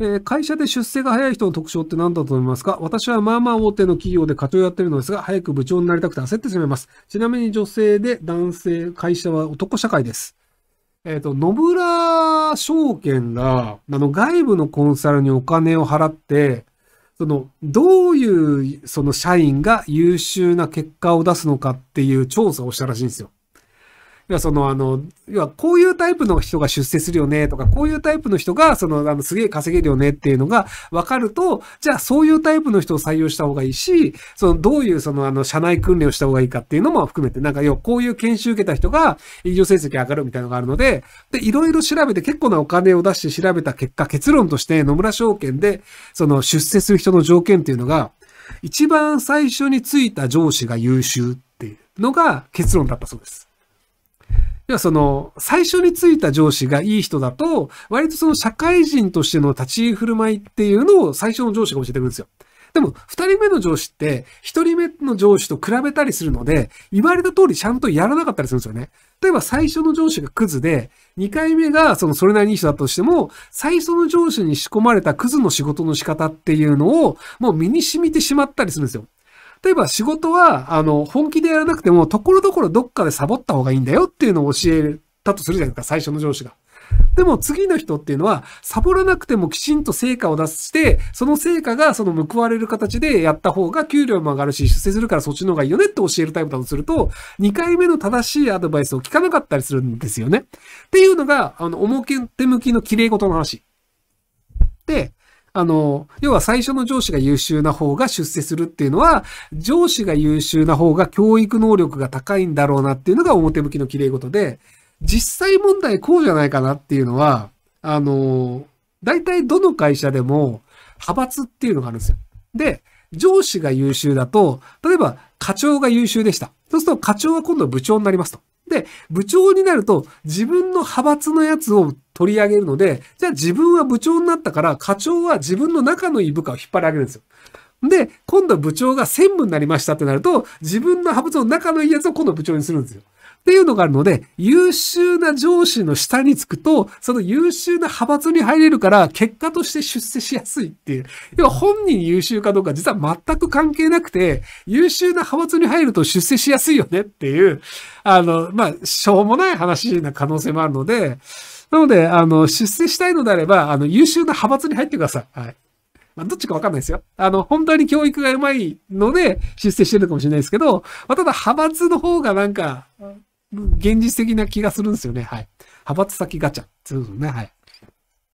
えー、会社で出世が早い人の特徴って何だと思いますか私はまあまあ大手の企業で課長やってるのですが、早く部長になりたくて焦ってしまいます。ちなみに女性で男性、会社は男社会です。えっ、ー、と、野村証券が、あの、外部のコンサルにお金を払って、その、どういう、その社員が優秀な結果を出すのかっていう調査をしたらしいんですよ。要はその、あの、要はこういうタイプの人が出世するよねとか、こういうタイプの人が、その、あの、すげえ稼げるよねっていうのが分かると、じゃあそういうタイプの人を採用した方がいいし、その、どういうその、あの、社内訓練をした方がいいかっていうのも含めて、なんか、要はこういう研修受けた人が営業成績上がるみたいなのがあるので、で、いろいろ調べて結構なお金を出して調べた結果、結論として野村証券で、その、出世する人の条件っていうのが、一番最初についた上司が優秀っていうのが結論だったそうです。要はその、最初についた上司がいい人だと、割とその社会人としての立ち居振る舞いっていうのを最初の上司が教えてくるんですよ。でも、二人目の上司って、一人目の上司と比べたりするので、言われた通りちゃんとやらなかったりするんですよね。例えば、最初の上司がクズで、二回目がそのそれなりにいい人だとしても、最初の上司に仕込まれたクズの仕事の仕方っていうのを、もう身に染みてしまったりするんですよ。例えば仕事は、あの、本気でやらなくても、ところどころどっかでサボった方がいいんだよっていうのを教えたとするじゃないですか、最初の上司が。でも次の人っていうのは、サボらなくてもきちんと成果を出して、その成果がその報われる形でやった方が給料も上がるし、出世するからそっちの方がいいよねって教えるタイプだとすると、2回目の正しいアドバイスを聞かなかったりするんですよね。っていうのが、あの、表向きの綺麗事の話。で、あの、要は最初の上司が優秀な方が出世するっていうのは、上司が優秀な方が教育能力が高いんだろうなっていうのが表向きの綺麗事で、実際問題こうじゃないかなっていうのは、あの、大体どの会社でも派閥っていうのがあるんですよ。で、上司が優秀だと、例えば課長が優秀でした。そうすると課長は今度は部長になりますと。で、部長になると自分の派閥のやつを取り上げるので、じゃあ自分は部長になったから課長は自分の中のいい部下を引っ張り上げるんですよ。で、今度は部長が専務になりましたってなると、自分の派閥の中のいいやつを今度部長にするんですよ。っていうのがあるので、優秀な上司の下につくと、その優秀な派閥に入れるから、結果として出世しやすいっていう。要は本人優秀かどうか実は全く関係なくて、優秀な派閥に入ると出世しやすいよねっていう、あの、まあ、しょうもない話な可能性もあるので、なので、あの、出世したいのであれば、あの、優秀な派閥に入ってください。はい。まあ、どっちかわかんないですよ。あの、本当に教育が上手いので、出世してるのかもしれないですけど、まあ、ただ派閥の方がなんか、現実的な気がするんですよね。はい。派閥先ガチャ。そうですね。はい。